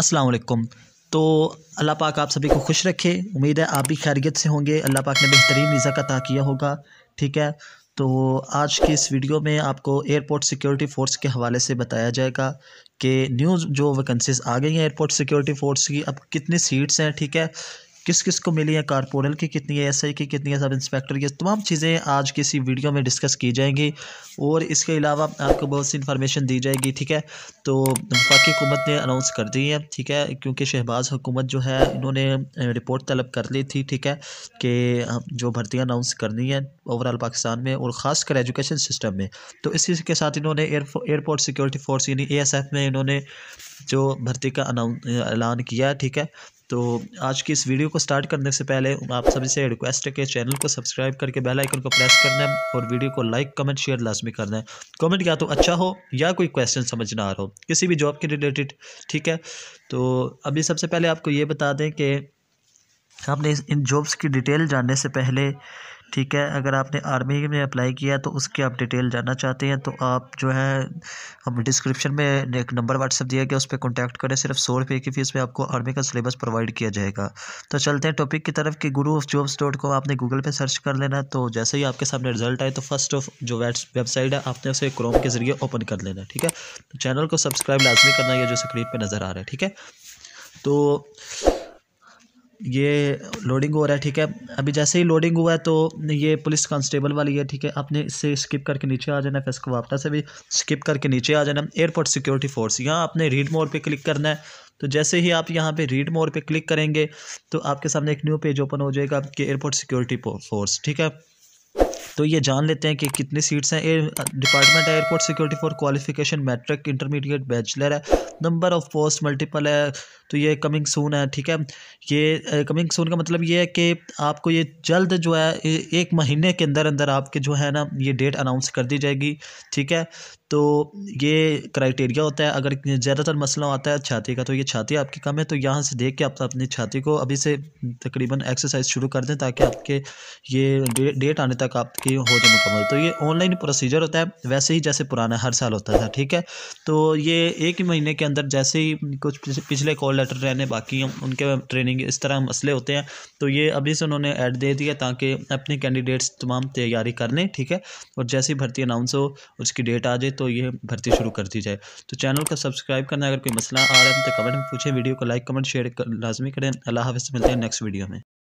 अस्सलाम वालेकुम तो अल्लाह पाक आप सभी को खुश रखे उम्मीद है आप भी खैरियत से होंगे अल्लाह पाक ने बेहतरीन रिज़ा अता किया होगा ठीक है तो आज की इस वीडियो में आपको एयरपोर्ट सिक्योरिटी फ़ोर्स के हवाले से बताया जाएगा कि न्यू जो वैकेंसीज आ गई हैं एयरपोर्ट सिक्योरिटी फ़ोर्स की अब कितनी सीट्स हैं ठीक है किस किस को मिली है कारपोरल की कितनी है एसआई की कितनी है सब इंस्पेक्टर की तमाम चीज़ें आज की इसी वीडियो में डिस्कस की जाएंगी और इसके अलावा आपको बहुत सी इन्फॉर्मेशन दी जाएगी ठीक है तो पाकि हुकूमत ने अनाउंस कर दी है ठीक है क्योंकि शहबाज हुकूमत जो है इन्होंने रिपोर्ट तलब कर ली थी ठीक है कि जो भर्तियाँ अनाउंस करनी है ओवरऑल पाकिस्तान में और ख़ासकर एजुकेशन सिस्टम में तो इसी के साथ इन्होंने एयरपोर्ट सिक्योरिटी फोर्स यानी ए में इन्होंने जो भर्ती का ऐलान किया है ठीक है तो आज की इस वीडियो को स्टार्ट करने से पहले आप सभी से रिक्वेस्ट है कि चैनल को सब्सक्राइब करके बेल आइकन को प्रेस करना है और वीडियो को लाइक कमेंट शेयर लाजमी करना है कमेंट या तो अच्छा हो या कोई क्वेश्चन समझ ना आ रहा हो किसी भी जॉब के रिलेटेड ठीक है तो अभी सबसे पहले आपको ये बता दें कि आपने इन जॉब्स की डिटेल जानने से पहले ठीक है अगर आपने आर्मी में अप्लाई किया तो उसकी आप डिटेल जानना चाहते हैं तो आप जो है हम डिस्क्रिप्शन में एक नंबर व्हाट्सअप दिया गया उस पर कॉन्टैक्ट करें सिर्फ सौ रुपये की फ़ीस में आपको आर्मी का सिलेबस प्रोवाइड किया जाएगा तो चलते हैं टॉपिक की तरफ कि guru of jobs dot com आपने गूगल पर सर्च कर लेना तो जैसे ही आपके सामने रिजल्ट आए तो फर्स्ट ऑफ जो वेबसाइट है आपने उसे क्रोम के जरिए ओपन कर लेना ठीक है तो चैनल को सब्सक्राइब लाजमी करना यह जो स्क्रीन पर नज़र आ रहा है ठीक है तो ये लोडिंग हो रहा है ठीक है अभी जैसे ही लोडिंग हुआ है तो ये पुलिस कांस्टेबल वाली है ठीक है आपने इससे स्किप करके नीचे आ जाना फिर इसको वापस से भी स्किप करके नीचे आ जाना एयरपोर्ट सिक्योरिटी फोर्स यहाँ आपने रीड मोर पे क्लिक करना है तो जैसे ही आप यहाँ पे रीड मोर पे क्लिक करेंगे तो आपके सामने एक न्यू पेज ओपन हो जाएगा आपके एयरपोर्ट सिक्योरिटी फोर्स ठीक है तो ये जान लेते हैं कि कितनी सीट्स हैं डिपार्टमेंट है airport security for qualification matric intermediate bachelor है नंबर ऑफ पोस्ट मल्टीपल है तो ये कमिंग सून है ठीक है ये कमिंग सून का मतलब ये है कि आपको ये जल्द जो है एक महीने के अंदर अंदर आपके जो है ना ये डेट अनाउंस कर दी जाएगी ठीक है तो ये क्राइटेरिया होता है अगर ज़्यादातर मसला आता है छाती का तो ये छाती आपकी कम है तो यहाँ से देख के आप अपनी छाती को अभी से तकरीबन एक्सरसाइज शुरू कर दें ताकि आपके ये डेट आने तक आपकी हो जाए मुकम्मल तो ये ऑनलाइन प्रोसीजर होता है वैसे ही जैसे पुराना हर साल होता था ठीक है तो ये एक ही महीने के अंदर जैसे ही कुछ पिछले कॉल लेटर रहने बाकी हैं उनके ट्रेनिंग इस तरह मसले होते हैं तो ये अभी से उन्होंने ऐड दे दिया ताकि अपने कैंडिडेट्स तमाम तैयारी कर लें ठीक है और जैसी भर्ती अनाउंस हो उसकी डेट आ जाए तो तो ये भर्ती शुरू कर दी जाए तो चैनल को सब्सक्राइब करना अगर कोई मसला आ रहा है तो कमेंट में पूछें वीडियो को लाइक कमेंट शेयर कर, लाजमी करें अल्लाह हाफ मिलते हैं नेक्स्ट वीडियो में